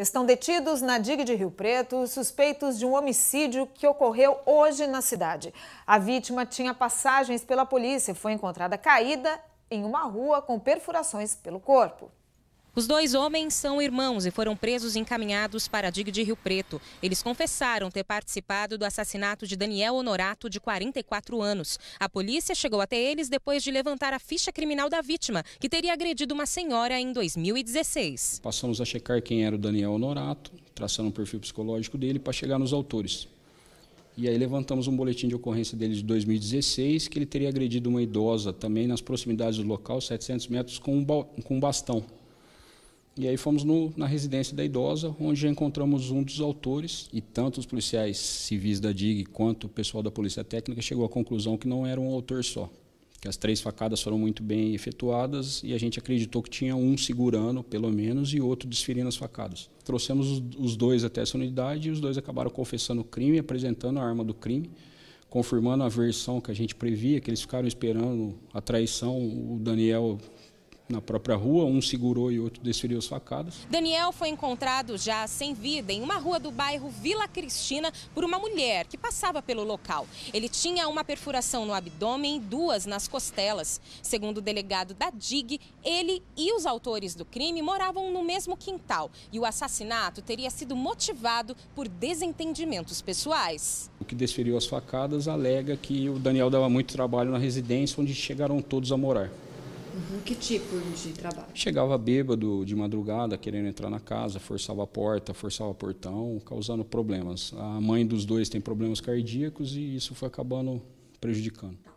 Estão detidos na DIG de Rio Preto suspeitos de um homicídio que ocorreu hoje na cidade. A vítima tinha passagens pela polícia e foi encontrada caída em uma rua com perfurações pelo corpo. Os dois homens são irmãos e foram presos e encaminhados para a DIG de Rio Preto. Eles confessaram ter participado do assassinato de Daniel Honorato, de 44 anos. A polícia chegou até eles depois de levantar a ficha criminal da vítima, que teria agredido uma senhora em 2016. Passamos a checar quem era o Daniel Honorato, traçando o um perfil psicológico dele para chegar nos autores. E aí levantamos um boletim de ocorrência dele de 2016, que ele teria agredido uma idosa também nas proximidades do local, 700 metros, com um bastão. E aí fomos no, na residência da idosa, onde já encontramos um dos autores, e tanto os policiais civis da DIG quanto o pessoal da Polícia Técnica chegou à conclusão que não era um autor só, que as três facadas foram muito bem efetuadas e a gente acreditou que tinha um segurando, pelo menos, e outro desferindo as facadas. Trouxemos os dois até essa unidade e os dois acabaram confessando o crime, apresentando a arma do crime, confirmando a versão que a gente previa, que eles ficaram esperando a traição, o Daniel na própria rua, um segurou e outro desferiu as facadas. Daniel foi encontrado já sem vida em uma rua do bairro Vila Cristina por uma mulher que passava pelo local. Ele tinha uma perfuração no abdômen e duas nas costelas. Segundo o delegado da DIG, ele e os autores do crime moravam no mesmo quintal e o assassinato teria sido motivado por desentendimentos pessoais. O que desferiu as facadas alega que o Daniel dava muito trabalho na residência onde chegaram todos a morar. Uhum. Que tipo de trabalho? Chegava bêbado de madrugada, querendo entrar na casa, forçava a porta, forçava o portão, causando problemas. A mãe dos dois tem problemas cardíacos e isso foi acabando prejudicando.